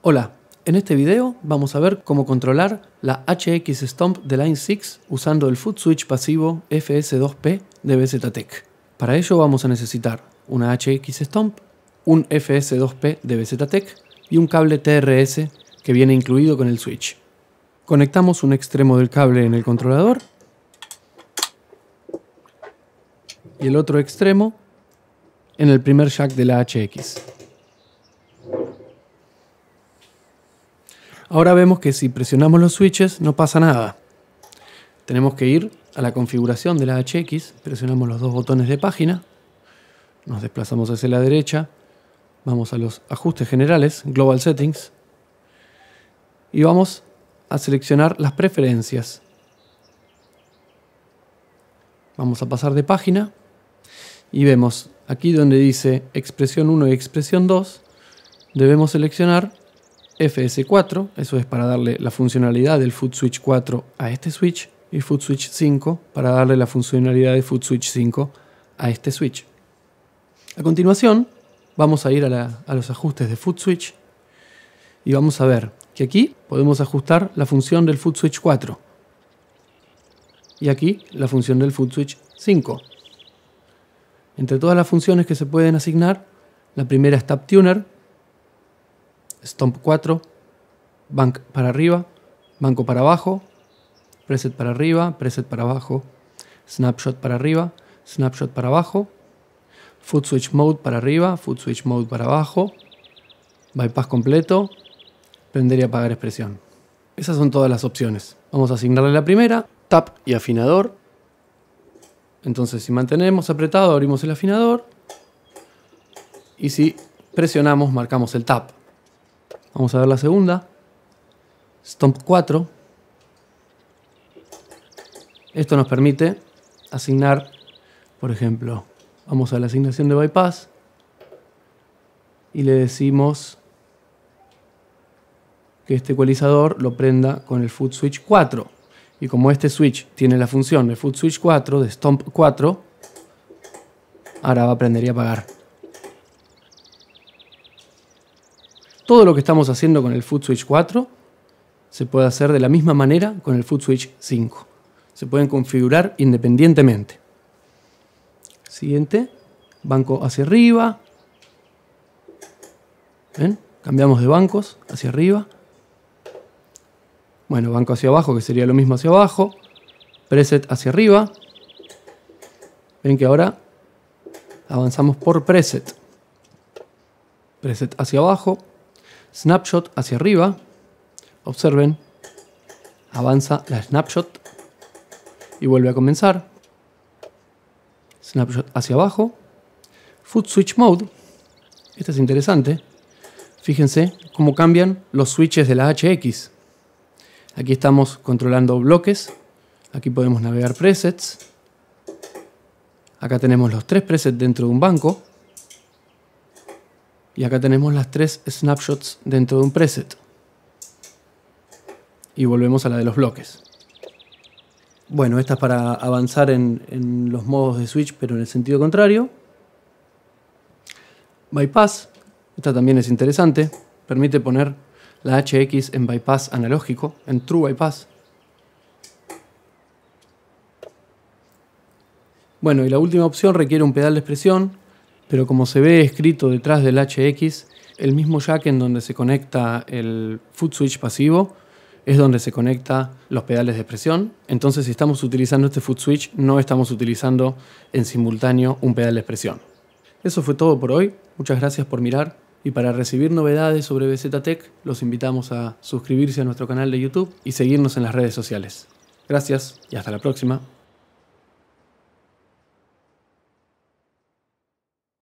Hola, en este video vamos a ver cómo controlar la HX Stomp de Line 6 usando el Foot Switch pasivo FS2P de BZtec. Para ello vamos a necesitar una HX Stomp, un FS2P de BZtec y un cable TRS que viene incluido con el switch. Conectamos un extremo del cable en el controlador y el otro extremo en el primer jack de la HX. Ahora vemos que si presionamos los switches no pasa nada. Tenemos que ir a la configuración de la HX, presionamos los dos botones de página, nos desplazamos hacia la derecha, vamos a los ajustes generales, Global Settings, y vamos a seleccionar las preferencias. Vamos a pasar de página y vemos aquí donde dice expresión 1 y expresión 2, debemos seleccionar FS4, eso es para darle la funcionalidad del Foot Switch 4 a este switch, y Foot Switch 5 para darle la funcionalidad de Foot Switch 5 a este switch. A continuación, vamos a ir a, los ajustes de Foot Switch y vamos a ver que aquí podemos ajustar la función del Foot Switch 4 y aquí la función del Foot Switch 5. Entre todas las funciones que se pueden asignar, la primera es Tap Tuner, stomp 4, bank para arriba, banco para abajo, preset para arriba, preset para abajo, snapshot para arriba, snapshot para abajo, foot switch mode para arriba, foot switch mode para abajo, bypass completo, prender y apagar expresión. Esas son todas las opciones. Vamos a asignarle la primera, tap y afinador. Entonces si mantenemos apretado abrimos el afinador y si presionamos marcamos el tap. Vamos a ver la segunda. Stomp 4. Esto nos permite asignar, por ejemplo, vamos a la asignación de bypass y le decimos que este ecualizador lo prenda con el foot switch 4. Y como este switch tiene la función de foot switch 4, de stomp 4, ahora va a prender y apagar. Todo lo que estamos haciendo con el footswitch Switch 4 se puede hacer de la misma manera con el footswitch Switch 5. Se pueden configurar independientemente. Siguiente, banco hacia arriba. ¿Ven? Cambiamos de bancos hacia arriba. Bueno, banco hacia abajo, que sería lo mismo hacia abajo. Preset hacia arriba. Ven que ahora avanzamos por preset. Preset hacia abajo snapshot hacia arriba. Observen, avanza la snapshot y vuelve a comenzar. Snapshot hacia abajo. Foot switch mode. Este es interesante. Fíjense cómo cambian los switches de la HX. Aquí estamos controlando bloques. Aquí podemos navegar presets. Acá tenemos los tres presets dentro de un banco. Y acá tenemos las tres snapshots dentro de un preset. Y volvemos a la de los bloques. Bueno, esta es para avanzar en, los modos de switch, pero en el sentido contrario. Bypass, esta también es interesante. Permite poner la HX en bypass analógico, en true bypass. Bueno, y la última opción requiere un pedal de expresión pero como se ve escrito detrás del HX, el mismo jack en donde se conecta el foot switch pasivo es donde se conecta los pedales de expresión. Entonces, si estamos utilizando este foot switch, no estamos utilizando en simultáneo un pedal de expresión. Eso fue todo por hoy. Muchas gracias por mirar. Y para recibir novedades sobre BZTech, los invitamos a suscribirse a nuestro canal de YouTube y seguirnos en las redes sociales. Gracias y hasta la próxima.